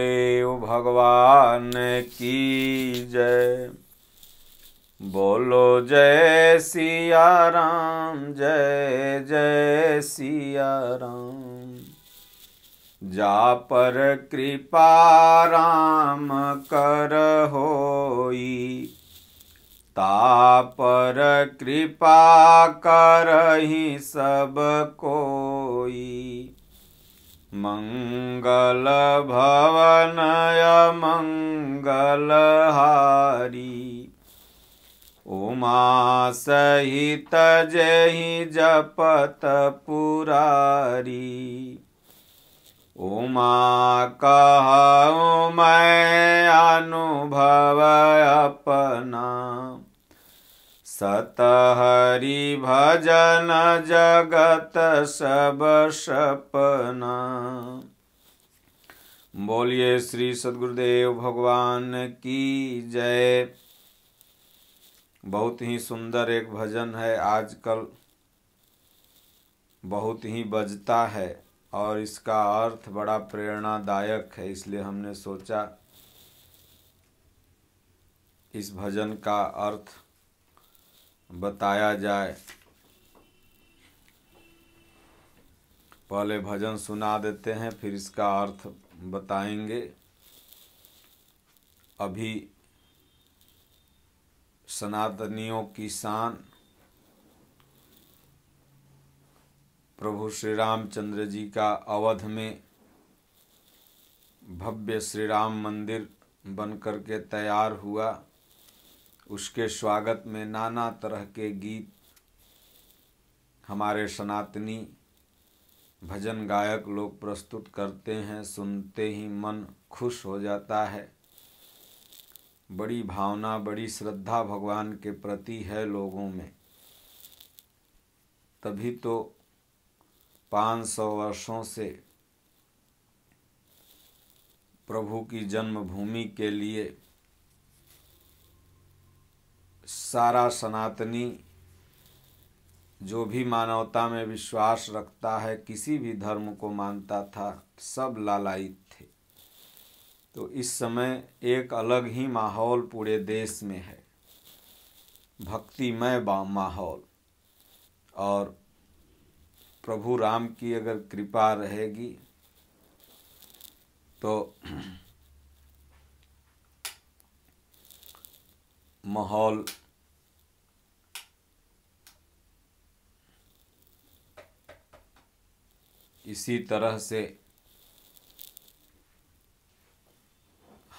देव भगवान की जय बोलो जय सिया राम जय जय सिया राम जा पर कृपा राम कर होई ता पर कृपा करही सब कोई मंगल मङ्गलभवनय मङ्गलहारी उमा सहित जहि जपत पुरारी उमा कहा मैं अनुभव अपना सत हरि भजन जगत सब सपना बोलिए श्री सदगुरुदेव भगवान की जय बहुत ही सुंदर एक भजन है आजकल बहुत ही बजता है और इसका अर्थ बड़ा प्रेरणादायक है इसलिए हमने सोचा इस भजन का अर्थ बताया जाए पहले भजन सुना देते हैं फिर इसका अर्थ बताएंगे अभी सनातनियों की शान प्रभु श्री रामचंद्र जी का अवध में भव्य श्री राम मंदिर बन करके तैयार हुआ उसके स्वागत में नाना तरह के गीत हमारे सनातनी भजन गायक लोग प्रस्तुत करते हैं सुनते ही मन खुश हो जाता है बड़ी भावना बड़ी श्रद्धा भगवान के प्रति है लोगों में तभी तो पाँच सौ वर्षों से प्रभु की जन्मभूमि के लिए सारा सनातनी जो भी मानवता में विश्वास रखता है किसी भी धर्म को मानता था सब लालायित थे तो इस समय एक अलग ही माहौल पूरे देश में है भक्तिमय माहौल और प्रभु राम की अगर कृपा रहेगी तो माहौल इसी तरह से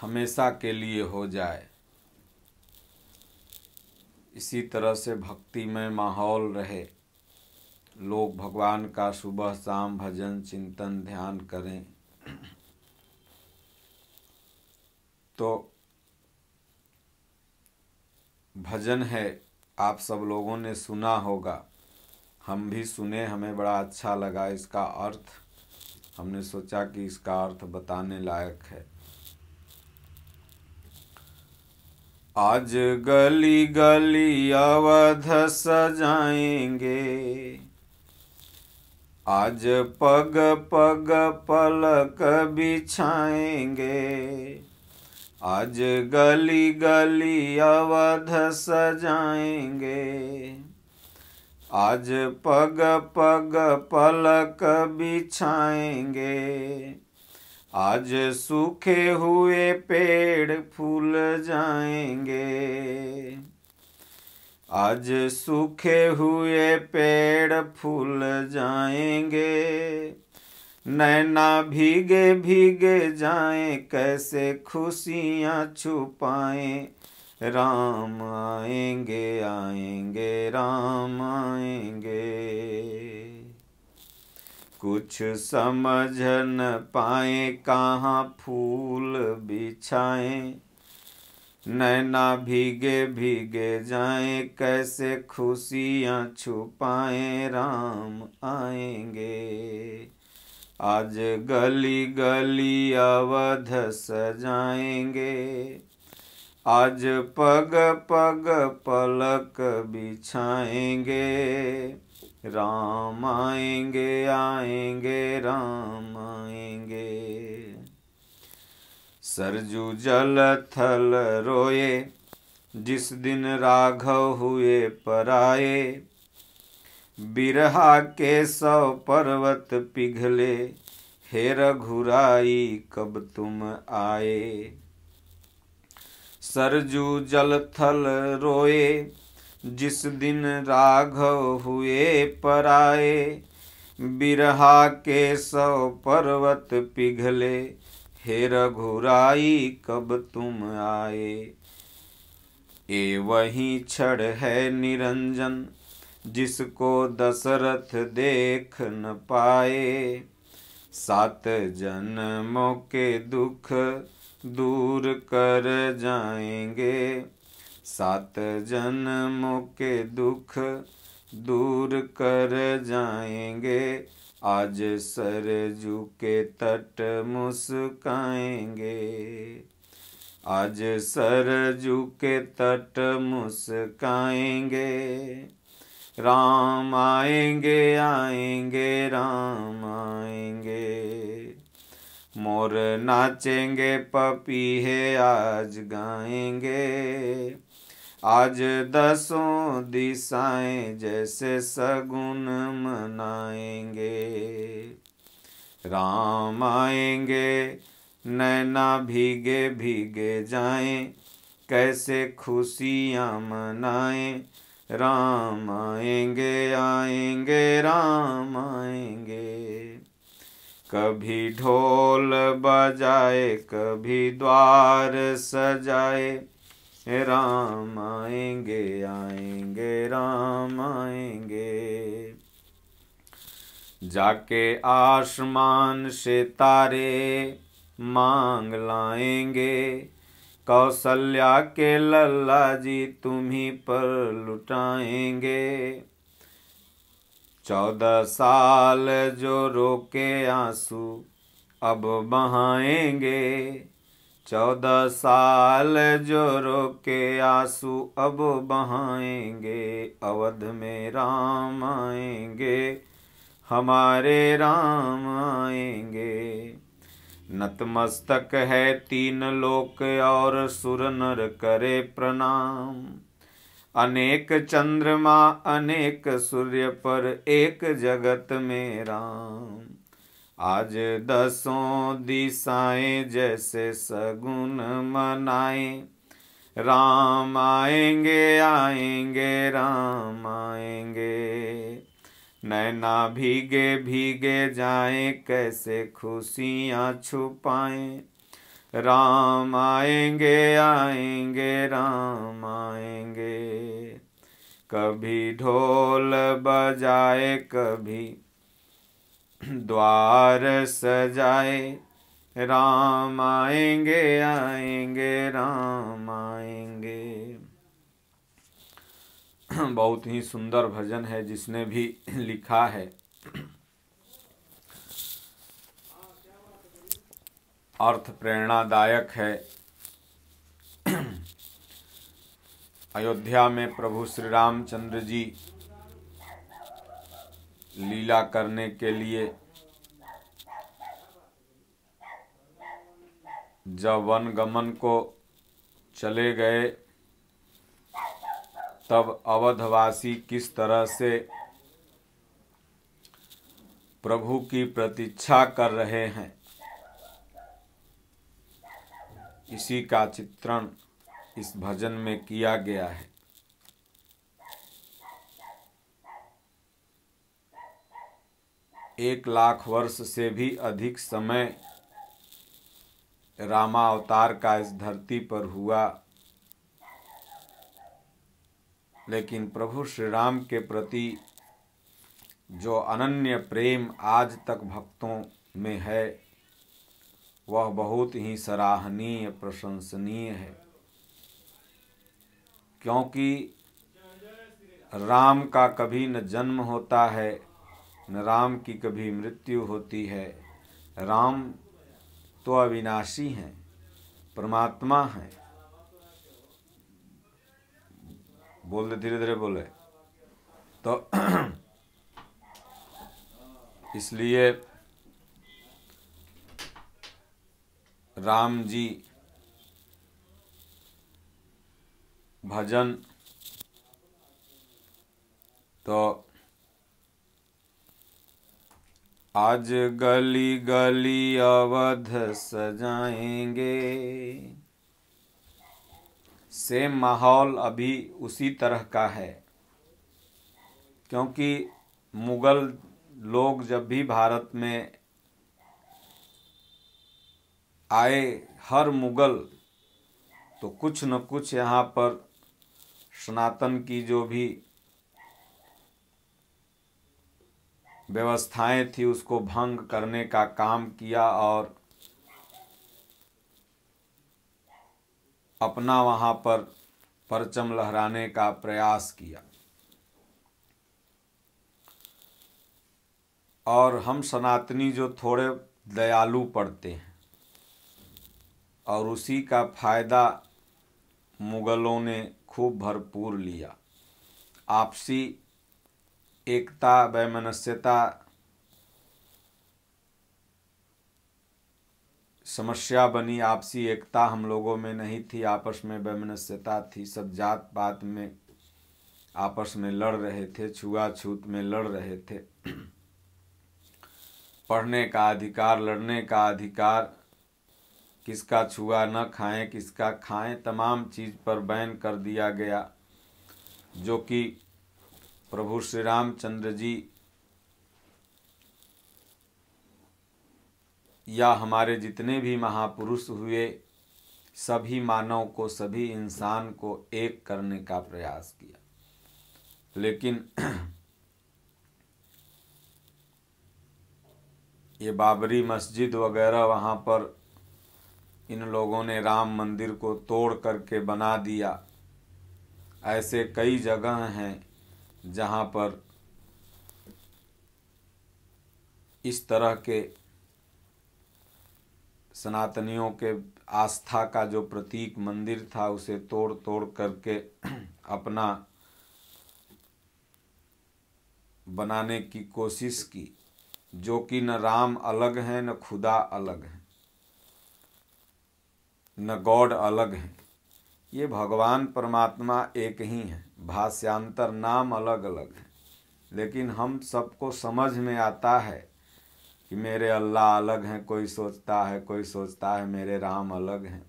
हमेशा के लिए हो जाए इसी तरह से भक्ति में माहौल रहे लोग भगवान का सुबह शाम भजन चिंतन ध्यान करें तो भजन है आप सब लोगों ने सुना होगा हम भी सुने हमें बड़ा अच्छा लगा इसका अर्थ हमने सोचा कि इसका अर्थ बताने लायक है आज गली गली अवध सजाएंगे आज पग पग पलक बिछाएंगे आज गली गली अवध सजाएंगे आज पग पग पलक बिछाएंगे आज सूखे हुए पेड़ फूल जाएंगे आज सूखे हुए पेड़ फूल जाएंगे नैना भीगे भीगे जाए कैसे खुशियाँ छुपाए राम आएंगे आएंगे राम आएंगे कुछ समझ न पाए कहाँ फूल बिछाए नैना भीगे भीगे जाए कैसे खुशियाँ छुपाए राम आएंगे आज गली गली अवध सजाएंगे आज पग पग पलक बिछाएंगे राम आएंगे आएंगे राम आएंगे सरजू जल थल रोए जिस दिन राघव हुए पराए बिरहा के सौ पर्वत पिघले हे रघुराई कब तुम आए सरजू जल थल रोए जिस दिन राघव हुए पराए बिरहा के सौ पर्वत पिघले हे रघुराई कब तुम आए ए वही छड़ है निरंजन जिसको दशरथ देख न पाए सात जन्मों के दुख दूर कर जाएंगे सात जन्मों के दुख दूर कर जाएंगे आज सरजू के तट मुस्काएंगे आज सरजू के तट मुस्काएंगे राम आएंगे आएंगे राम आएंगे मोर नाचेंगे पपी है आज गाएंगे आज दसों दिशाएं जैसे सगुन मनाएंगे राम आएंगे नैना भीगे भीगे जाएं कैसे खुशियाँ मनाएं राम आएंगे आएंगे राम आएंगे कभी ढोल बजाए कभी द्वार सजाए राम आएंगे आएंगे राम आएंगे जाके आसमान से तारे मांग लाएंगे कौशल्या के लल्ला जी तुम्ही पर लुटाएंगे चौदह साल जो रोके आंसू अब बहाएंगे चौदह साल जो रोके आंसू अब बहाएंगे अवध में राम आएंगे हमारे राम आएंगे नतमस्तक है तीन लोक और सुर नर करे प्रणाम अनेक चंद्रमा अनेक सूर्य पर एक जगत में राम आज दसों दिशाएं जैसे सगुन मनाए राम आएंगे आएंगे राम आएंगे नैना भीगे भीगे जाए कैसे खुशियाँ छुपाए राम आएंगे आएंगे राम आएंगे कभी ढोल बजाए कभी द्वार सजाए राम आएंगे आएंगे राम आएंगे बहुत ही सुंदर भजन है जिसने भी लिखा है अर्थ प्रेरणादायक है अयोध्या में प्रभु श्री रामचंद्र जी लीला करने के लिए जब वन गमन को चले गए तब अवधवासी किस तरह से प्रभु की प्रतीक्षा कर रहे हैं इसी का चित्रण इस भजन में किया गया है एक लाख वर्ष से भी अधिक समय रामावतार का इस धरती पर हुआ लेकिन प्रभु श्री राम के प्रति जो अनन्य प्रेम आज तक भक्तों में है वह बहुत ही सराहनीय प्रशंसनीय है क्योंकि राम का कभी न जन्म होता है न राम की कभी मृत्यु होती है राम तो अविनाशी हैं परमात्मा हैं बोल दे धीरे धीरे बोले तो इसलिए राम जी भजन तो आज गली गली अवध सजाएंगे सेम माहौल अभी उसी तरह का है क्योंकि मुग़ल लोग जब भी भारत में आए हर मुग़ल तो कुछ न कुछ यहाँ पर सनातन की जो भी व्यवस्थाएं थी उसको भंग करने का काम किया और अपना वहाँ पर परचम लहराने का प्रयास किया और हम सनातनी जो थोड़े दयालु पड़ते हैं और उसी का फायदा मुगलों ने खूब भरपूर लिया आपसी एकता वैमनस्यता समस्या बनी आपसी एकता हम लोगों में नहीं थी आपस में वैमनस्यता थी सब जात पात में आपस में लड़ रहे थे छुआछूत में लड़ रहे थे पढ़ने का अधिकार लड़ने का अधिकार किसका छुआ न खाएं किसका खाएं तमाम चीज़ पर बैन कर दिया गया जो कि प्रभु श्री रामचंद्र जी या हमारे जितने भी महापुरुष हुए सभी मानव को सभी इंसान को एक करने का प्रयास किया लेकिन ये बाबरी मस्जिद वगैरह वहाँ पर इन लोगों ने राम मंदिर को तोड़ करके बना दिया ऐसे कई जगह हैं जहाँ पर इस तरह के सनातनियों के आस्था का जो प्रतीक मंदिर था उसे तोड़ तोड़ करके अपना बनाने की कोशिश की जो कि न राम अलग हैं न खुदा अलग हैं न गॉड अलग हैं ये भगवान परमात्मा एक ही हैं भाष्यांतर नाम अलग अलग हैं लेकिन हम सबको समझ में आता है कि मेरे अल्लाह अलग हैं कोई सोचता है कोई सोचता है मेरे राम अलग हैं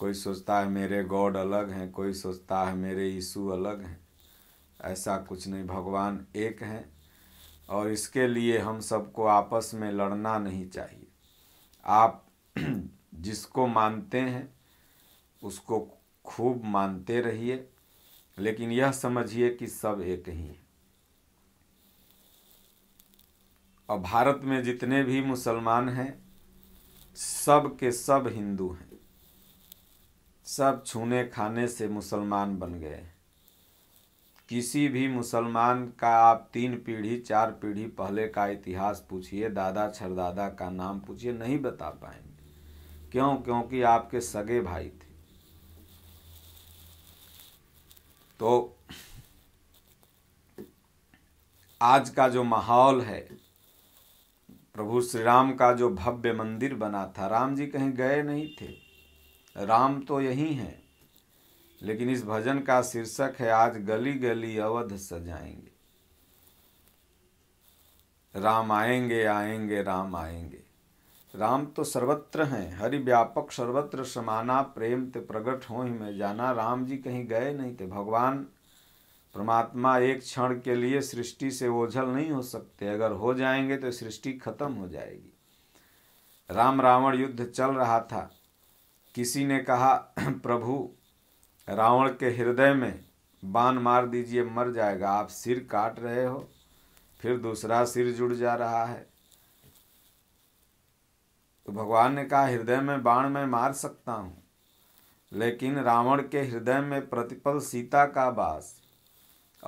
कोई सोचता है मेरे गॉड अलग हैं कोई सोचता है मेरे यीशु अलग हैं ऐसा कुछ नहीं भगवान एक हैं और इसके लिए हम सबको आपस में लड़ना नहीं चाहिए आप जिसको मानते हैं उसको खूब मानते रहिए लेकिन यह समझिए कि सब एक ही हैं और भारत में जितने भी मुसलमान हैं सब के सब हिंदू हैं सब छूने खाने से मुसलमान बन गए किसी भी मुसलमान का आप तीन पीढ़ी चार पीढ़ी पहले का इतिहास पूछिए दादा छरदादा का नाम पूछिए नहीं बता पाएंगे क्यों क्योंकि आपके सगे भाई थे तो आज का जो माहौल है प्रभु श्री राम का जो भव्य मंदिर बना था राम जी कहीं गए नहीं थे राम तो यही हैं लेकिन इस भजन का शीर्षक है आज गली गली अवध सजाएंगे राम आएंगे आएंगे राम आएंगे राम तो सर्वत्र हैं हरि व्यापक सर्वत्र समाना प्रेम ते प्रगट हो ही में जाना राम जी कहीं गए नहीं थे भगवान परमात्मा एक क्षण के लिए सृष्टि से ओझल नहीं हो सकते अगर हो जाएंगे तो सृष्टि खत्म हो जाएगी राम रावण युद्ध चल रहा था किसी ने कहा प्रभु रावण के हृदय में बाण मार दीजिए मर जाएगा आप सिर काट रहे हो फिर दूसरा सिर जुड़ जा रहा है तो भगवान ने कहा हृदय में बाण मैं मार सकता हूँ लेकिन रावण के हृदय में प्रतिपल सीता का वास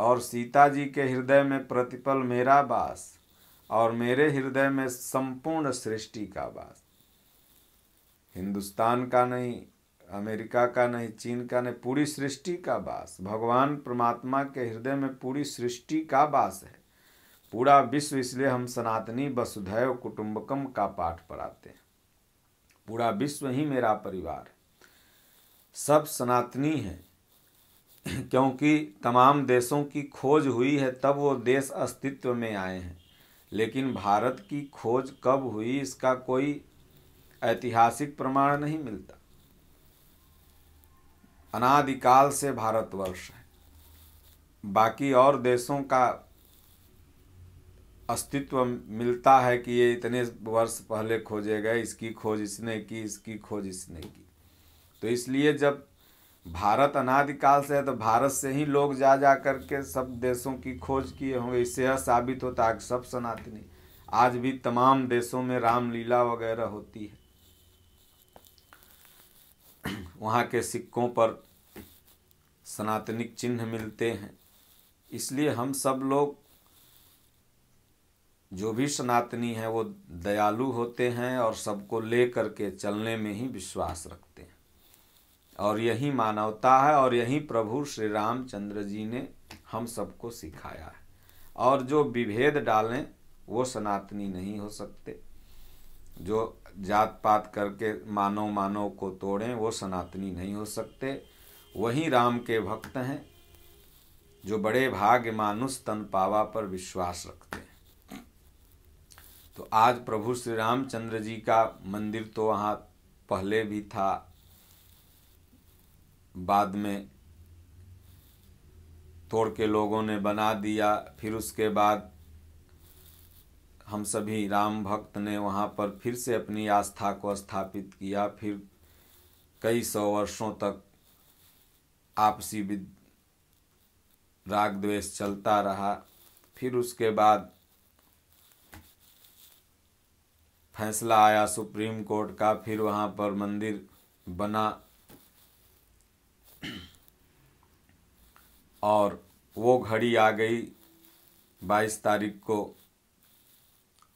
और सीता जी के हृदय में प्रतिपल मेरा वास और मेरे हृदय में संपूर्ण सृष्टि का वास हिंदुस्तान का नहीं अमेरिका का नहीं चीन का नहीं पूरी सृष्टि का वास भगवान परमात्मा के हृदय में पूरी सृष्टि का वास है पूरा विश्व इसलिए हम सनातनी वसुधैव कुटुंबकम का पाठ पढ़ाते हैं पूरा विश्व ही मेरा परिवार सब सनातनी है क्योंकि तमाम देशों की खोज हुई है तब वो देश अस्तित्व में आए हैं लेकिन भारत की खोज कब हुई इसका कोई ऐतिहासिक प्रमाण नहीं मिलता अनादिकाल से भारतवर्ष है बाकी और देशों का अस्तित्व मिलता है कि ये इतने वर्ष पहले खोजे गए इसकी खोज इसने की इसकी खोज इसने की तो इसलिए जब भारत अनादिकाल से है तो भारत से ही लोग जा जा करके सब देशों की खोज किए होंगे इससे यह साबित होता है कि सब सनातनी आज भी तमाम देशों में रामलीला वगैरह होती है वहाँ के सिक्कों पर सनातनिक चिन्ह मिलते हैं इसलिए हम सब लोग जो भी सनातनी हैं वो दयालु होते हैं और सबको ले करके चलने में ही विश्वास रखते हैं और यही मानवता है और यही प्रभु श्री रामचंद्र जी ने हम सबको सिखाया है और जो विभेद डालें वो सनातनी नहीं हो सकते जो जात पात करके मानव मानव को तोड़ें वो सनातनी नहीं हो सकते वही राम के भक्त हैं जो बड़े भाग्य मानुष तन पावा पर विश्वास रखते हैं तो आज प्रभु श्री रामचंद्र जी का मंदिर तो वहाँ पहले भी था बाद में तोड़ के लोगों ने बना दिया फिर उसके बाद हम सभी राम भक्त ने वहाँ पर फिर से अपनी आस्था को स्थापित किया फिर कई सौ वर्षों तक आपसी विद राग द्वेष चलता रहा फिर उसके बाद फैसला आया सुप्रीम कोर्ट का फिर वहाँ पर मंदिर बना और वो घड़ी आ गई बाईस तारीख को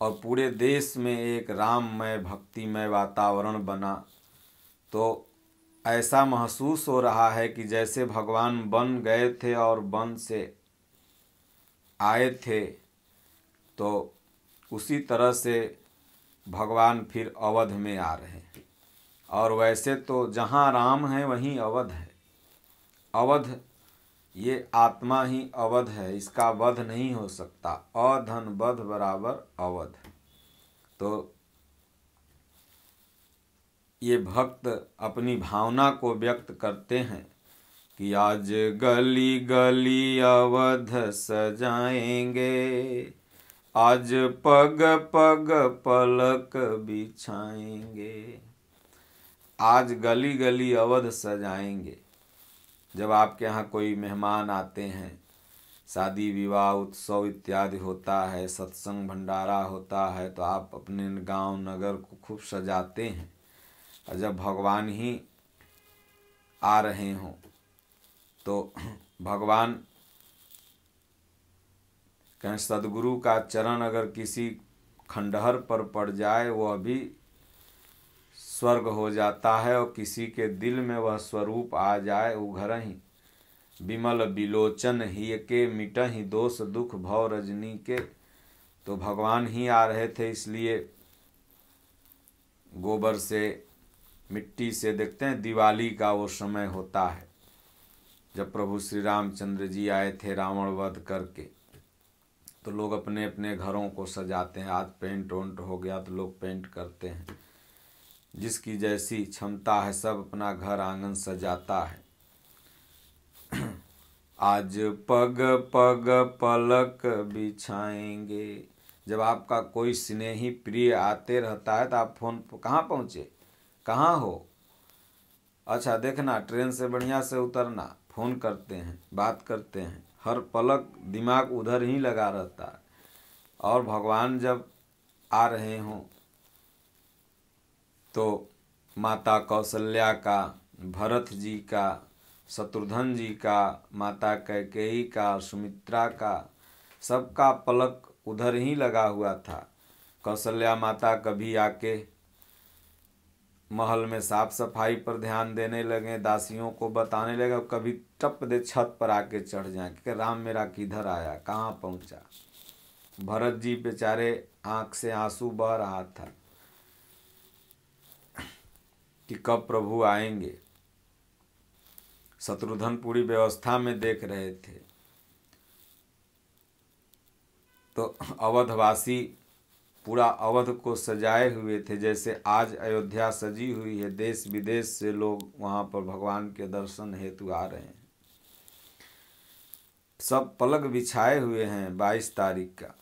और पूरे देश में एक राममय भक्तिमय वातावरण बना तो ऐसा महसूस हो रहा है कि जैसे भगवान बन गए थे और बन से आए थे तो उसी तरह से भगवान फिर अवध में आ रहे हैं और वैसे तो जहाँ राम है वहीं अवध है अवध ये आत्मा ही अवध है इसका वध नहीं हो सकता अधन वध बराबर अवध तो ये भक्त अपनी भावना को व्यक्त करते हैं कि आज गली गली अवध सजाएंगे आज पग पग पलक बिछाएंगे आज गली गली अवध सजाएंगे जब आपके यहाँ कोई मेहमान आते हैं शादी विवाह उत्सव इत्यादि होता है सत्संग भंडारा होता है तो आप अपने गांव नगर को खूब सजाते हैं और जब भगवान ही आ रहे हों तो भगवान कहें सदगुरु का चरण अगर किसी खंडहर पर पड़ जाए वह भी स्वर्ग हो जाता है और किसी के दिल में वह स्वरूप आ जाए उघर ही विमल बिलोचन ही के मिट ही दोष दुख भव रजनी के तो भगवान ही आ रहे थे इसलिए गोबर से मिट्टी से देखते हैं दिवाली का वो समय होता है जब प्रभु श्री रामचंद्र जी आए थे रावण वध करके तो लोग अपने अपने घरों को सजाते हैं आज पेंट वेंट हो गया तो लोग पेंट करते हैं जिसकी जैसी क्षमता है सब अपना घर आंगन सजाता है आज पग पग पलक बिछाएंगे जब आपका कोई स्नेही प्रिय आते रहता है तो आप फोन कहाँ पहुँचे कहाँ हो अच्छा देखना ट्रेन से बढ़िया से उतरना फ़ोन करते हैं बात करते हैं हर पलक दिमाग उधर ही लगा रहता है और भगवान जब आ रहे हों तो माता कौशल्या का भरत जी का शत्रुघ्न जी का माता कैकेयी का सुमित्रा का सबका पलक उधर ही लगा हुआ था कौशल्या माता कभी आके महल में साफ सफाई पर ध्यान देने लगे दासियों को बताने लगे कभी टप दे छत पर आके चढ़ जाए कि राम मेरा किधर आया कहाँ पहुँचा भरत जी बेचारे आँख से आंसू बह रहा था कि कब प्रभु आएंगे शत्रुधन पूरी व्यवस्था में देख रहे थे तो अवधवासी पूरा अवध को सजाए हुए थे जैसे आज अयोध्या सजी हुई है देश विदेश से लोग वहाँ पर भगवान के दर्शन हेतु आ रहे हैं सब पलक बिछाए हुए हैं बाईस तारीख का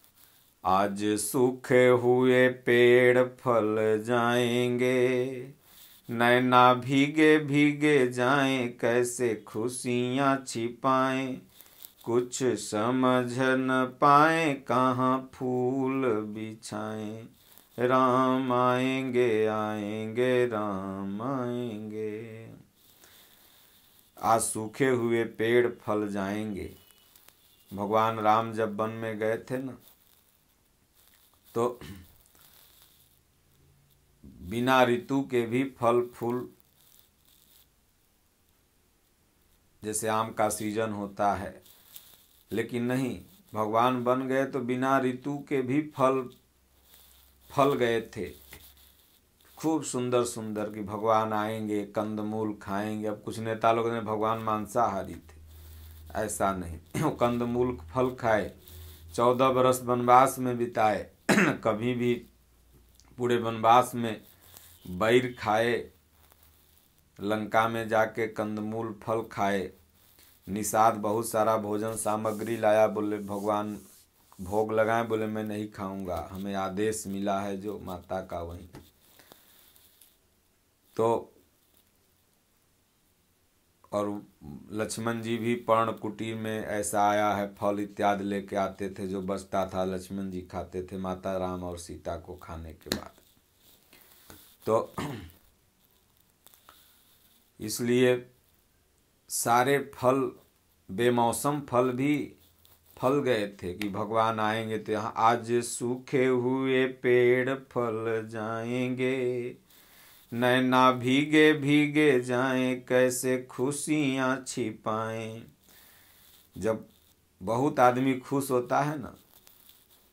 आज सूखे हुए पेड़ फल जाएंगे नैना भीगे भीगे जाए कैसे खुशियाँ छिपाए कुछ समझ न पाए कहाँ फूल बिछाए राम आएंगे आएंगे राम आएंगे आज सूखे हुए पेड़ फल जाएंगे भगवान राम जब वन में गए थे ना तो बिना ऋतु के भी फल फूल जैसे आम का सीजन होता है लेकिन नहीं भगवान बन गए तो बिना ऋतु के भी फल फल गए थे खूब सुंदर सुंदर कि भगवान आएंगे कंदमूल खाएंगे अब कुछ नेता लोग ने भगवान मांसाहारी थे ऐसा नहीं वो कंदमूल फल खाए चौदह बरस वनवास में बिताए कभी भी पूरे वनवास में बैर खाए लंका में जाके कंदमूल फल खाए निषाद बहुत सारा भोजन सामग्री लाया बोले भगवान भोग लगाए बोले मैं नहीं खाऊंगा हमें आदेश मिला है जो माता का वही तो और लक्ष्मण जी भी पर्ण कुटीर में ऐसा आया है फल इत्यादि लेके आते थे जो बचता था लक्ष्मण जी खाते थे माता राम और सीता को खाने के बाद तो इसलिए सारे फल बेमौसम फल भी फल गए थे कि भगवान आएंगे तो यहाँ आज सूखे हुए पेड़ फल जाएंगे नैना भीगे भीगे जाए कैसे खुशियाँ छिपाएं जब बहुत आदमी खुश होता है ना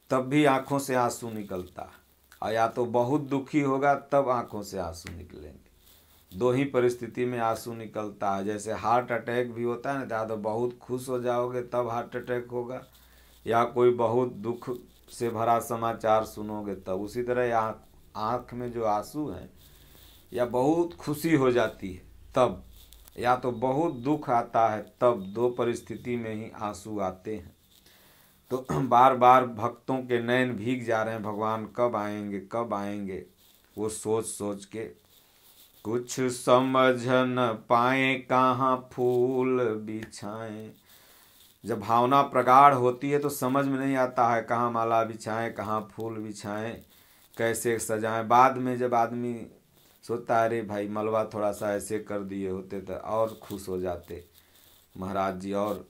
तब भी आंखों से आंसू निकलता है और या तो बहुत दुखी होगा तब आंखों से आंसू निकलेंगे दो ही परिस्थिति में आंसू निकलता है जैसे हार्ट अटैक भी होता है ना तो या तो बहुत खुश हो जाओगे तब हार्ट अटैक होगा या कोई बहुत दुख से भरा समाचार सुनोगे तब उसी तरह आँख आँख में जो आंसू हैं या बहुत खुशी हो जाती है तब या तो बहुत दुख आता है तब दो परिस्थिति में ही आंसू आते हैं तो बार बार भक्तों के नयन भीग जा रहे हैं भगवान कब आएंगे कब आएंगे वो सोच सोच के कुछ समझ न पाए कहाँ फूल बिछाए जब भावना प्रगाढ़ होती है तो समझ में नहीं आता है कहाँ माला बिछाएं कहाँ फूल बिछाएं कैसे सजाएं बाद में जब आदमी सोचता है अरे भाई मलबा थोड़ा सा ऐसे कर दिए होते तो और खुश हो जाते महाराज जी और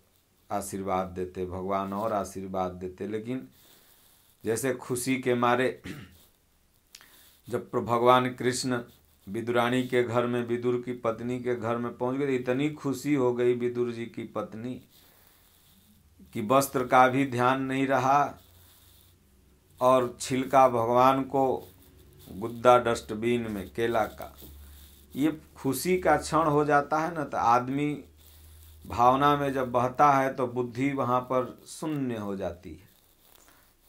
आशीर्वाद देते भगवान और आशीर्वाद देते लेकिन जैसे खुशी के मारे जब भगवान कृष्ण विदुरानी के घर में विदुर की पत्नी के घर में पहुंच गए तो इतनी खुशी हो गई विदुर जी की पत्नी कि वस्त्र का भी ध्यान नहीं रहा और छिलका भगवान को गुद्दा डस्टबिन में केला का ये खुशी का क्षण हो जाता है ना तो आदमी भावना में जब बहता है तो बुद्धि वहाँ पर शून्य हो जाती है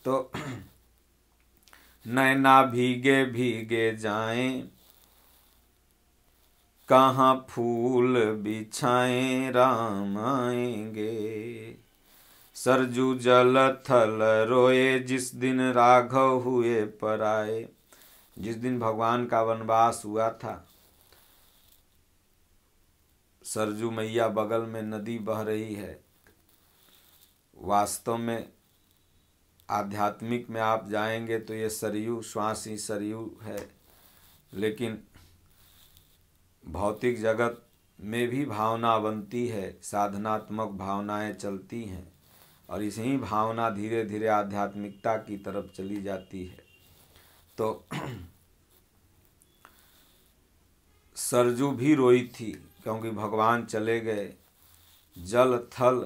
तो नैना भीगे भीगे जाए कहाँ फूल बिछाए राम आएंगे सरजू जल थल रोए जिस दिन राघव हुए पर आए जिस दिन भगवान का वनवास हुआ था सरजू मैया बगल में नदी बह रही है वास्तव में आध्यात्मिक में आप जाएंगे तो ये सरयू श्वास ही सरयू है लेकिन भौतिक जगत में भी भावना बनती है साधनात्मक भावनाएं चलती हैं और इसी भावना धीरे धीरे आध्यात्मिकता की तरफ चली जाती है तो सरजू भी रोई थी क्योंकि भगवान चले गए जल थल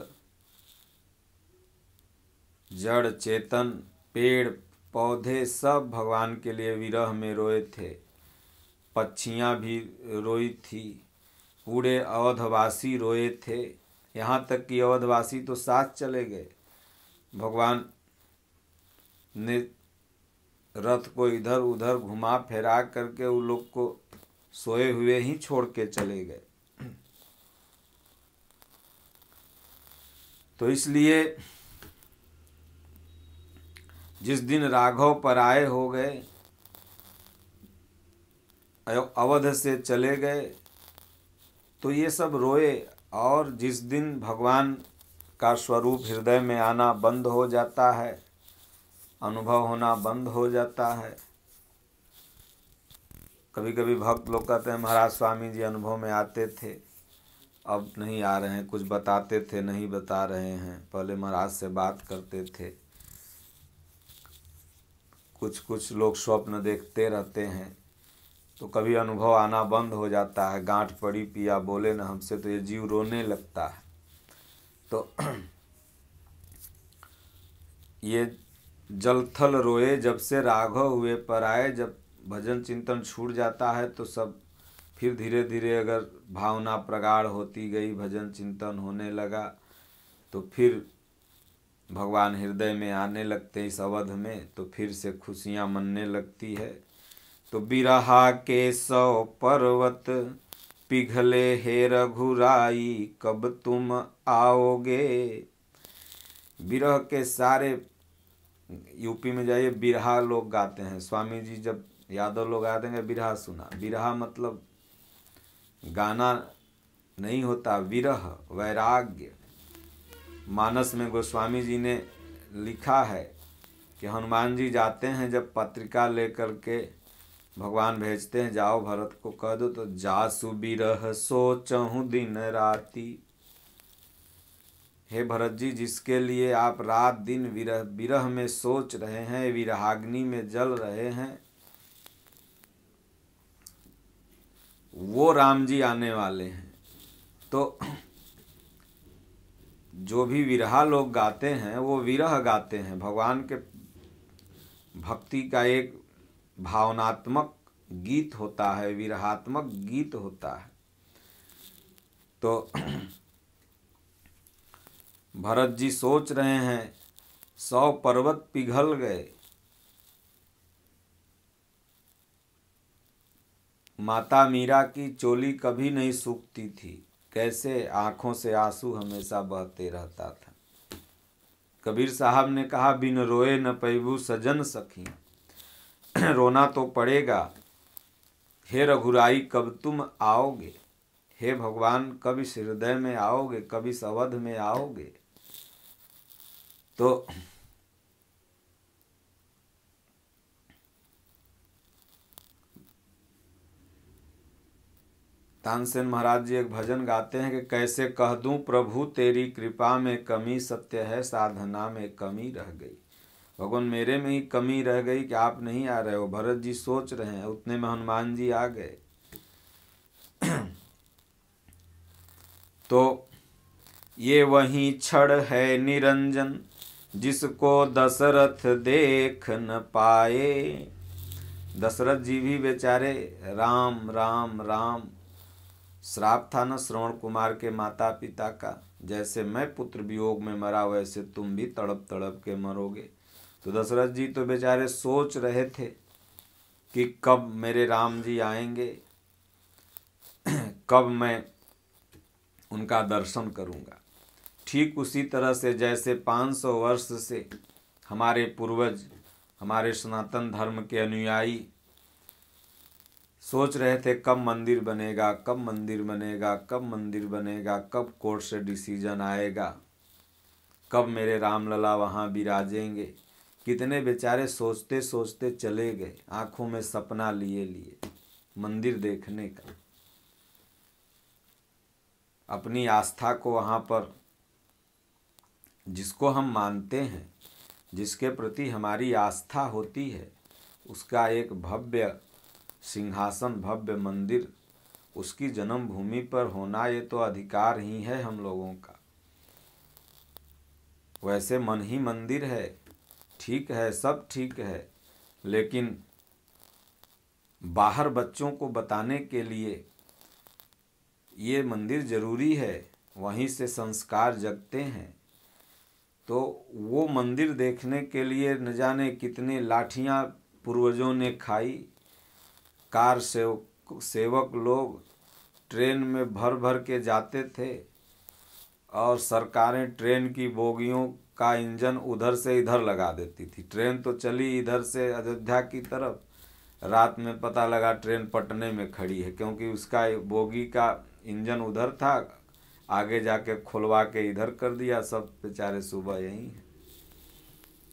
जड़ चेतन पेड़ पौधे सब भगवान के लिए विरह में रोए थे पक्षियाँ भी रोई थी पूरे अवधवासी रोए थे यहाँ तक कि अवधवासी तो साथ चले गए भगवान ने रथ को इधर उधर घुमा फिरा करके उन लोग को सोए हुए ही छोड़ के चले गए तो इसलिए जिस दिन राघव पराये हो गए अवध से चले गए तो ये सब रोए और जिस दिन भगवान का स्वरूप हृदय में आना बंद हो जाता है अनुभव होना बंद हो जाता है कभी कभी भक्त लोग कहते हैं महाराज स्वामी जी अनुभव में आते थे अब नहीं आ रहे हैं कुछ बताते थे नहीं बता रहे हैं पहले महाराज से बात करते थे कुछ कुछ लोग स्वप्न देखते रहते हैं तो कभी अनुभव आना बंद हो जाता है गांठ पड़ी पिया बोले ना हमसे तो ये जीव रोने लगता है तो ये जलथल रोए जब से राघव हुए पर आए जब भजन चिंतन छूट जाता है तो सब फिर धीरे धीरे अगर भावना प्रगाढ़ होती गई भजन चिंतन होने लगा तो फिर भगवान हृदय में आने लगते इस अवध में तो फिर से खुशियाँ मनने लगती है तो बिरहा के सौ पर्वत पिघले हे रघुराई कब तुम आओगे बिरह के सारे यूपी में जाइए बिरहा लोग गाते हैं स्वामी जी जब यादव लोग आते हैं बिरहा सुना बिरहा मतलब गाना नहीं होता विरह वैराग्य मानस में गोस्वामी जी ने लिखा है कि हनुमान जी जाते हैं जब पत्रिका लेकर के भगवान भेजते हैं जाओ भरत को कह दो तो विरह सुबिरह सोचहूँ दिन राती हे भरत जी जिसके लिए आप रात दिन विरह विरह में सोच रहे हैं विरहाग्नि में जल रहे हैं वो राम जी आने वाले हैं तो जो भी विरहा लोग गाते हैं वो विरह गाते हैं भगवान के भक्ति का एक भावनात्मक गीत होता है विरहात्मक गीत होता है तो भरत जी सोच रहे हैं सौ पर्वत पिघल गए माता मीरा की चोली कभी नहीं सूखती थी कैसे आंखों से आंसू हमेशा बहते रहता था कबीर साहब ने कहा बिन रोए न पैबू सजन सखी रोना तो पड़ेगा हे रघुराई कब तुम आओगे हे भगवान कभी हृदय में आओगे कभी सवध में आओगे तो तानसेन महाराज जी एक भजन गाते हैं कि कैसे कह दूं प्रभु तेरी कृपा में कमी सत्य है साधना में कमी रह गई भगवान मेरे में ही कमी रह गई कि आप नहीं आ रहे हो भरत जी सोच रहे हैं उतने में हनुमान जी आ गए तो ये वही छड़ है निरंजन जिसको दशरथ देख न पाए दशरथ जी भी बेचारे राम राम राम श्राप था न श्रवण कुमार के माता पिता का जैसे मैं पुत्र वियोग में मरा वैसे तुम भी तड़प तड़प के मरोगे तो दशरथ जी तो बेचारे सोच रहे थे कि कब मेरे राम जी आएंगे कब मैं उनका दर्शन करूंगा ठीक उसी तरह से जैसे 500 वर्ष से हमारे पूर्वज हमारे सनातन धर्म के अनुयायी सोच रहे थे कब मंदिर बनेगा कब मंदिर बनेगा कब मंदिर बनेगा कब कोर्ट से डिसीजन आएगा कब मेरे रामलला वहाँ विराजेंगे कितने बेचारे सोचते सोचते चले गए आंखों में सपना लिए लिए मंदिर देखने का अपनी आस्था को वहाँ पर जिसको हम मानते हैं जिसके प्रति हमारी आस्था होती है उसका एक भव्य सिंहासन भव्य मंदिर उसकी जन्मभूमि पर होना ये तो अधिकार ही है हम लोगों का वैसे मन ही मंदिर है ठीक है सब ठीक है लेकिन बाहर बच्चों को बताने के लिए ये मंदिर जरूरी है वहीं से संस्कार जगते हैं तो वो मंदिर देखने के लिए न जाने कितने लाठियाँ पूर्वजों ने खाई कार सेवक सेवक लोग ट्रेन में भर भर के जाते थे और सरकारें ट्रेन की बोगियों का इंजन उधर से इधर लगा देती थी ट्रेन तो चली इधर से अयोध्या की तरफ रात में पता लगा ट्रेन पटने में खड़ी है क्योंकि उसका बोगी का इंजन उधर था आगे जाके खुलवा के इधर कर दिया सब बेचारे सुबह यहीं हैं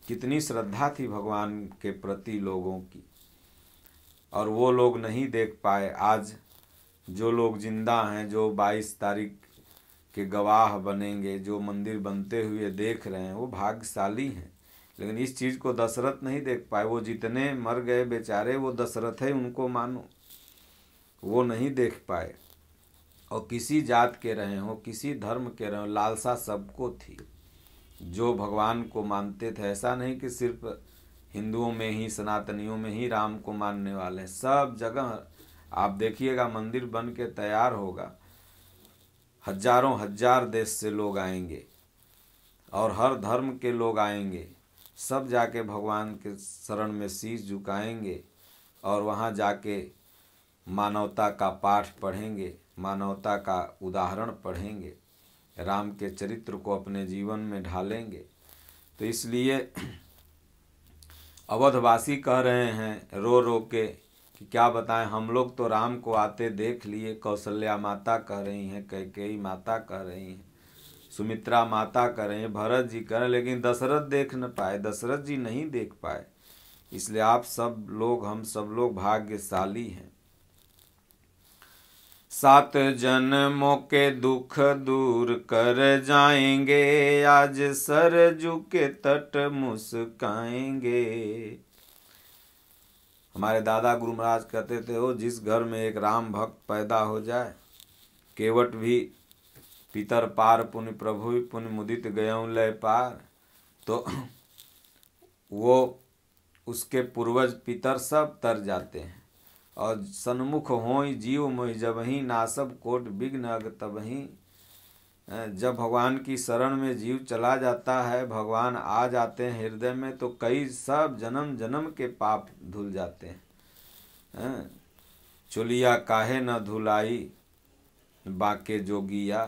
कितनी श्रद्धा थी भगवान के प्रति लोगों की और वो लोग नहीं देख पाए आज जो लोग जिंदा हैं जो 22 तारीख के गवाह बनेंगे जो मंदिर बनते हुए देख रहे हैं वो भाग्यशाली हैं लेकिन इस चीज़ को दशरथ नहीं देख पाए वो जितने मर गए बेचारे वो दशरथ है उनको मानो वो नहीं देख पाए और किसी जात के रहे हों किसी धर्म के रहे हों लालसा सबको थी जो भगवान को मानते थे ऐसा नहीं कि सिर्फ हिंदुओं में ही सनातनियों में ही राम को मानने वाले हैं सब जगह आप देखिएगा मंदिर बन के तैयार होगा हजारों हजार देश से लोग आएंगे और हर धर्म के लोग आएंगे सब जाके भगवान के शरण में शीश झुकाएंगे और वहाँ जाके मानवता का पाठ पढ़ेंगे मानवता का उदाहरण पढ़ेंगे राम के चरित्र को अपने जीवन में ढालेंगे तो इसलिए अवधवासी कह रहे हैं रो रो के कि क्या बताएं हम लोग तो राम को आते देख लिए कौशल्या माता कह रही हैं कैकेयी माता कह रही हैं सुमित्रा माता कह रही हैं भरत जी कह रहे हैं लेकिन दशरथ देख न पाए दशरथ जी नहीं देख पाए इसलिए आप सब लोग हम सब लोग भाग्यशाली हैं सात जन के दुख दूर कर जाएंगे आज सर झुके तट मुस्काएंगे हमारे दादा गुरु महाराज कहते थे वो जिस घर में एक राम भक्त पैदा हो जाए केवट भी पितर पार पुण्य प्रभु पुण्य मुदित गय लय पार तो वो उसके पूर्वज पितर सब तर जाते हैं और सन्मुख हो जीव जब ही नासब कोट विघ्न अग ही जब भगवान की शरण में जीव चला जाता है भगवान आ जाते हैं हृदय में तो कई सब जन्म जन्म के पाप धुल जाते हैं चुलिया काहे न धुलाई बाके जोगिया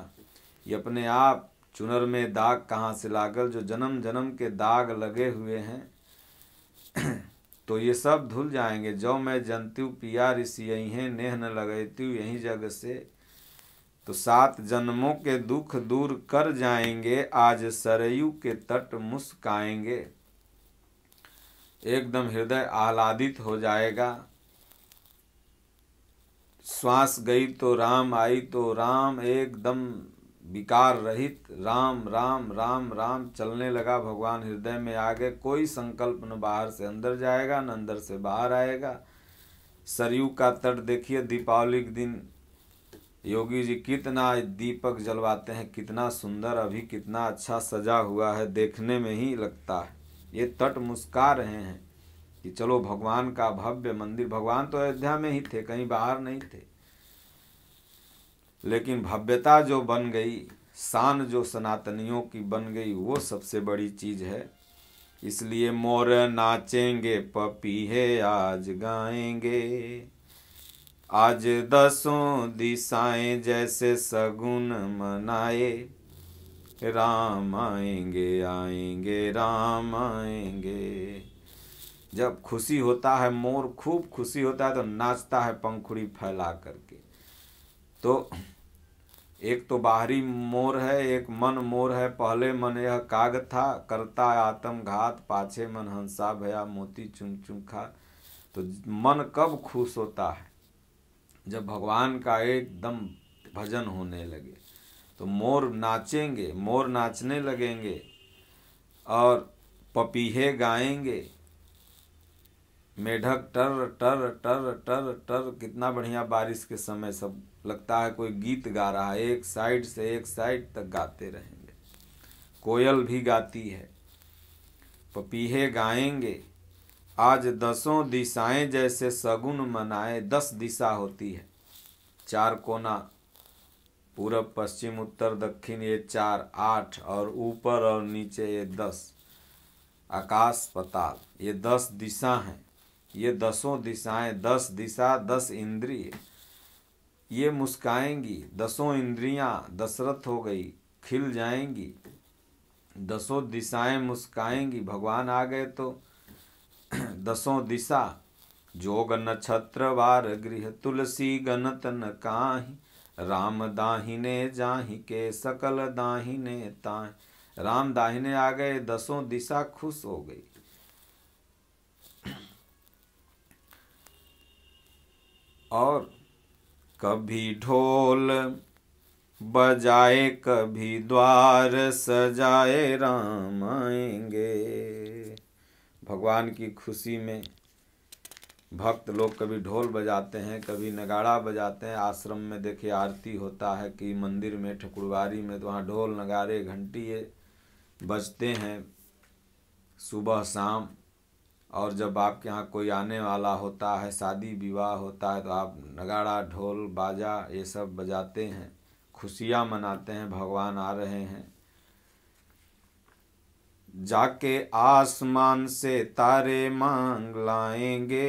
ये अपने आप चुनर में दाग कहाँ से लागल जो जन्म जन्म के दाग लगे हुए हैं तो ये सब धुल जाएंगे जो मैं जंतु पिया ऋषि है नेह न लगे त्यू यही जग से तो सात जन्मों के दुख दूर कर जाएंगे आज सरयू के तट मुस्काएंगे एकदम हृदय आह्लादित हो जाएगा श्वास गई तो राम आई तो राम एकदम विकार रहित राम राम राम राम चलने लगा भगवान हृदय में आ गए कोई संकल्प न बाहर से अंदर जाएगा न अंदर से बाहर आएगा सरयू का तट देखिए दीपावली के दिन योगी जी कितना दीपक जलवाते हैं कितना सुंदर अभी कितना अच्छा सजा हुआ है देखने में ही लगता है ये तट मुस्का रहे हैं कि चलो भगवान का भव्य मंदिर भगवान तो अयोध्या में ही थे कहीं बाहर नहीं थे लेकिन भव्यता जो बन गई शान जो सनातनियों की बन गई वो सबसे बड़ी चीज़ है इसलिए मोर नाचेंगे पपी है आज गाएंगे आज दसों दिशाएं जैसे सगुन मनाए राम आएंगे आएंगे राम आएंगे जब खुशी होता है मोर खूब खुशी होता है तो नाचता है पंखुड़ी फैला करके तो एक तो बाहरी मोर है एक मन मोर है पहले मन यह काग था करता आतम घात पाछे मन हंसा भया मोती चुन चुन खा तो मन कब खुश होता है जब भगवान का एकदम भजन होने लगे तो मोर नाचेंगे मोर नाचने लगेंगे और पपीहे गाएंगे मेढक टर टर टर टर टर कितना बढ़िया बारिश के समय सब लगता है कोई गीत गा रहा है एक साइड से एक साइड तक गाते रहेंगे कोयल भी गाती है पपीहे गाएंगे आज दसों दिशाएं जैसे सगुन मनाए दस दिशा होती है चार कोना पूरब पश्चिम उत्तर दक्षिण ये चार आठ और ऊपर और नीचे ये दस आकाश पताल ये दस दिशा हैं ये दसों दिशाएं दस दिशा दस इंद्रिय ये मुस्काएंगी दसों इंद्रियां दशरथ हो गई खिल जाएंगी दसों दिशाएं मुस्काएंगी भगवान आ गए तो दसों दिशा जोग नक्षत्र वार गृह तुलसी गणत न काहि राम दाहिने जाहि के सकल दाहिने ताहि राम दाहिने आ गए दसों दिशा खुश हो गई और कभी ढोल बजाए कभी द्वार सजाए राम आएंगे भगवान की खुशी में भक्त लोग कभी ढोल बजाते हैं कभी नगाड़ा बजाते हैं आश्रम में देखिए आरती होता है कि मंदिर में ठकुरवारी में तो वहाँ ढोल नगाड़े घंटी बजते हैं सुबह शाम और जब आपके यहाँ कोई आने वाला होता है शादी विवाह होता है तो आप नगाड़ा ढोल बाजा ये सब बजाते हैं खुशियाँ मनाते हैं भगवान आ रहे हैं जाके आसमान से तारे मांग लाएंगे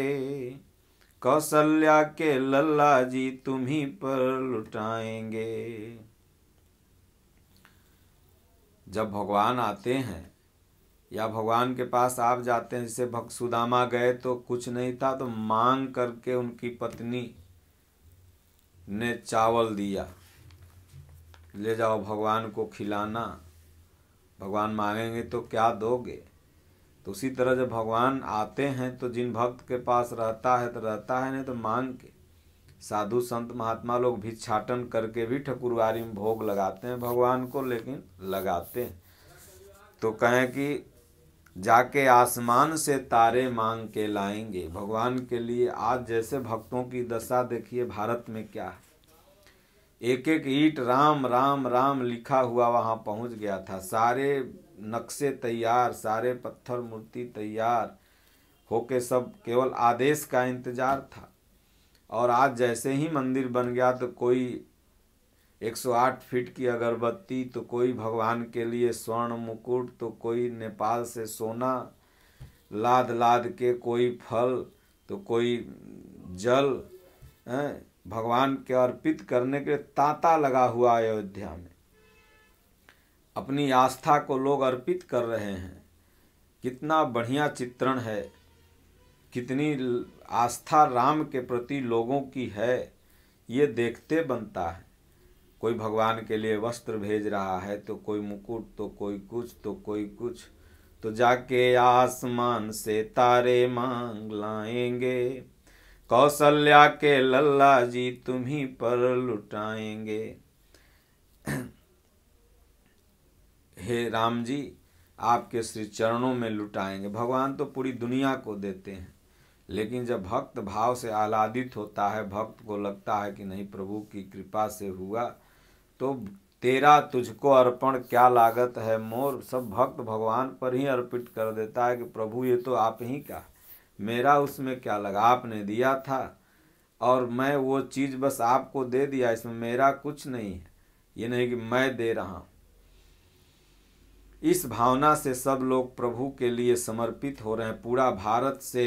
कौशल्या के लल्ला जी तुम्ही पर लुटाएंगे जब भगवान आते हैं या भगवान के पास आप जाते हैं जैसे भक्त सुदामा गए तो कुछ नहीं था तो मांग करके उनकी पत्नी ने चावल दिया ले जाओ भगवान को खिलाना भगवान मांगेंगे तो क्या दोगे तो उसी तरह जब भगवान आते हैं तो जिन भक्त के पास रहता है तो रहता है नहीं तो मांग के साधु संत महात्मा लोग भिक्षाटन करके भी ठकुरवारी में भोग लगाते हैं भगवान को लेकिन लगाते हैं तो कहें कि जाके आसमान से तारे मांग के लाएंगे भगवान के लिए आज जैसे भक्तों की दशा देखिए भारत में क्या है एक एक ईट राम राम राम लिखा हुआ वहाँ पहुँच गया था सारे नक्शे तैयार सारे पत्थर मूर्ति तैयार होके सब केवल आदेश का इंतजार था और आज जैसे ही मंदिर बन गया तो कोई 108 फीट की अगरबत्ती तो कोई भगवान के लिए स्वर्ण मुकुट तो कोई नेपाल से सोना लाद लाद के कोई फल तो कोई जल है भगवान के अर्पित करने के तांता लगा हुआ अयोध्या में अपनी आस्था को लोग अर्पित कर रहे हैं कितना बढ़िया चित्रण है कितनी आस्था राम के प्रति लोगों की है ये देखते बनता है कोई भगवान के लिए वस्त्र भेज रहा है तो कोई मुकुट तो कोई कुछ तो कोई कुछ तो जाके आसमान से तारे मांग लाएंगे कौशल्या के लल्ला जी तुम्ही पर लुटाएंगे हे राम जी आपके श्री चरणों में लुटाएंगे भगवान तो पूरी दुनिया को देते हैं लेकिन जब भक्त भाव से आलादित होता है भक्त को लगता है कि नहीं प्रभु की कृपा से हुआ तो तेरा तुझको अर्पण क्या लागत है मोर सब भक्त भगवान पर ही अर्पित कर देता है कि प्रभु ये तो आप ही का मेरा उसमें क्या लगा आपने दिया था और मैं वो चीज़ बस आपको दे दिया इसमें मेरा कुछ नहीं है ये नहीं कि मैं दे रहा हूँ इस भावना से सब लोग प्रभु के लिए समर्पित हो रहे हैं पूरा भारत से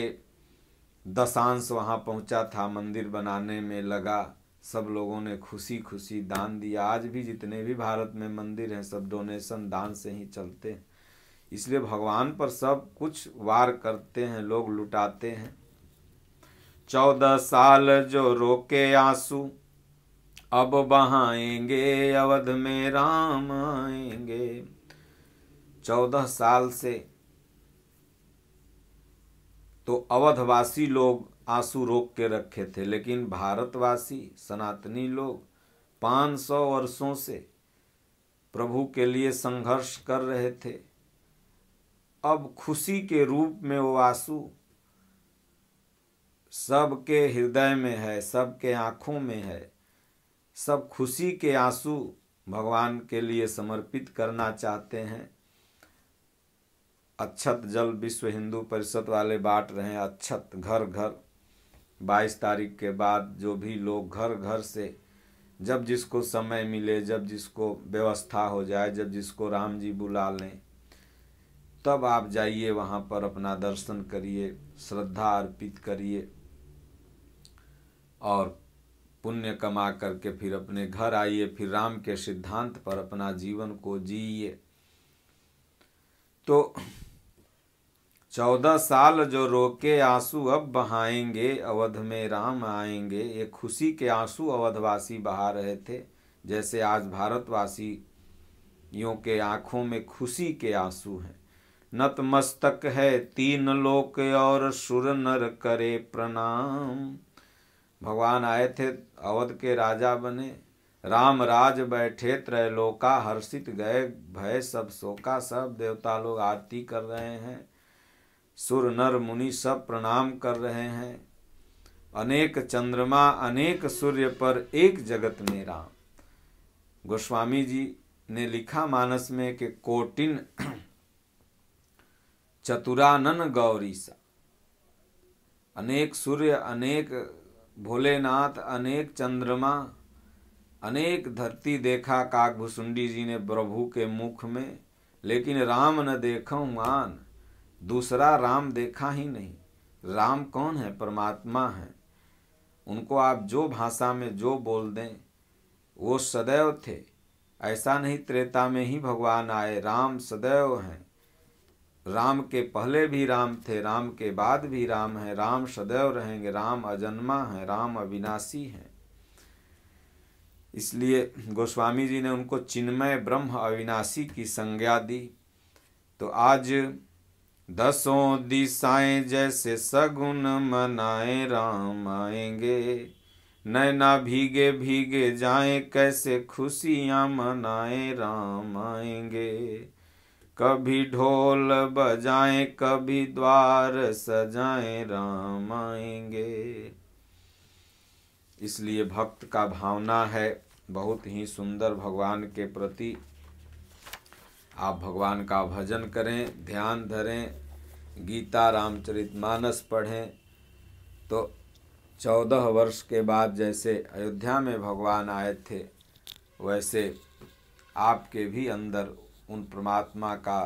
दशांश वहाँ पहुँचा था मंदिर बनाने में लगा सब लोगों ने खुशी खुशी दान दिया आज भी जितने भी भारत में मंदिर हैं सब डोनेशन दान से ही चलते हैं इसलिए भगवान पर सब कुछ वार करते हैं लोग लुटाते हैं चौदह साल जो रोके आंसू अब बहाएंगे अवध में राम आएंगे चौदह साल से तो अवधवासी लोग आंसू रोक के रखे थे लेकिन भारतवासी सनातनी लोग 500 वर्षों से प्रभु के लिए संघर्ष कर रहे थे अब खुशी के रूप में वो आंसू सबके हृदय में है सबके आँखों में है सब खुशी के आंसू भगवान के लिए समर्पित करना चाहते हैं अच्छत जल विश्व हिंदू परिषद वाले बांट रहे हैं अच्छत घर घर बाईस तारीख के बाद जो भी लोग घर घर से जब जिसको समय मिले जब जिसको व्यवस्था हो जाए जब जिसको राम जी बुला लें तब आप जाइए वहाँ पर अपना दर्शन करिए श्रद्धा अर्पित करिए और पुण्य कमा करके फिर अपने घर आइए फिर राम के सिद्धांत पर अपना जीवन को जिए तो चौदह साल जो रोके आंसू अब बहाएंगे अवध में राम आएंगे ये खुशी के आंसू अवधवासी बहा रहे थे जैसे आज भारतवासी यों के आंखों में खुशी के आंसू हैं नतमस्तक है तीन लोक और सुर नर करे प्रणाम भगवान आए थे अवध के राजा बने राम राज बैठे त्रैलोका हर्षित गए भय सब शोका सब देवता लोग आरती कर रहे हैं सुर नर मुनि सब प्रणाम कर रहे हैं अनेक चंद्रमा अनेक सूर्य पर एक जगत में राम गोस्वामी जी ने लिखा मानस में कि कोटिन चतुरानन गौरी सा अनेक सूर्य अनेक भोलेनाथ अनेक चंद्रमा अनेक धरती देखा काकभुसुंडी जी ने प्रभु के मुख में लेकिन राम न देखो मान दूसरा राम देखा ही नहीं राम कौन है परमात्मा है उनको आप जो भाषा में जो बोल दें वो सदैव थे ऐसा नहीं त्रेता में ही भगवान आए राम सदैव हैं राम के पहले भी राम थे राम के बाद भी राम हैं राम सदैव रहेंगे राम अजन्मा है राम अविनाशी हैं इसलिए गोस्वामी जी ने उनको चिन्मय ब्रह्म अविनाशी की संज्ञा दी तो आज दसों दिशाएं जैसे सगुन मनाए राम आएंगे नैना भीगे भीगे जाए कैसे खुशियाँ मनाए राम आएंगे कभी ढोल बजाए कभी द्वार सजाए राम आएंगे इसलिए भक्त का भावना है बहुत ही सुंदर भगवान के प्रति आप भगवान का भजन करें ध्यान धरें गीता रामचरित मानस पढ़ें तो चौदह वर्ष के बाद जैसे अयोध्या में भगवान आए थे वैसे आपके भी अंदर उन परमात्मा का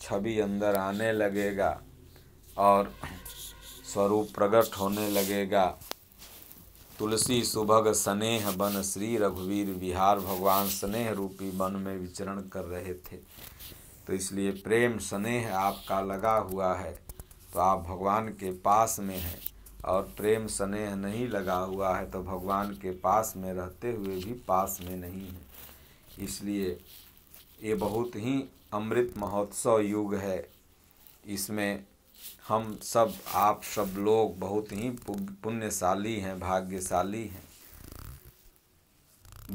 छवि अंदर आने लगेगा और स्वरूप प्रकट होने लगेगा तुलसी सुभग स्नेह बन श्री रघुवीर विहार भगवान स्नेह रूपी वन में विचरण कर रहे थे तो इसलिए प्रेम स्नेह आपका लगा हुआ है तो आप भगवान के पास में हैं और प्रेम स्नेह नहीं लगा हुआ है तो भगवान के पास में रहते हुए भी पास में नहीं है इसलिए ये बहुत ही अमृत महोत्सव युग है इसमें हम सब आप सब लोग बहुत ही पुण्यशाली हैं भाग्यशाली हैं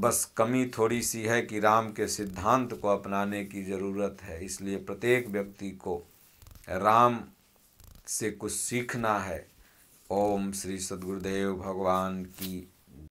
बस कमी थोड़ी सी है कि राम के सिद्धांत को अपनाने की ज़रूरत है इसलिए प्रत्येक व्यक्ति को राम से कुछ सीखना है ओम श्री सदगुरुदेव भगवान की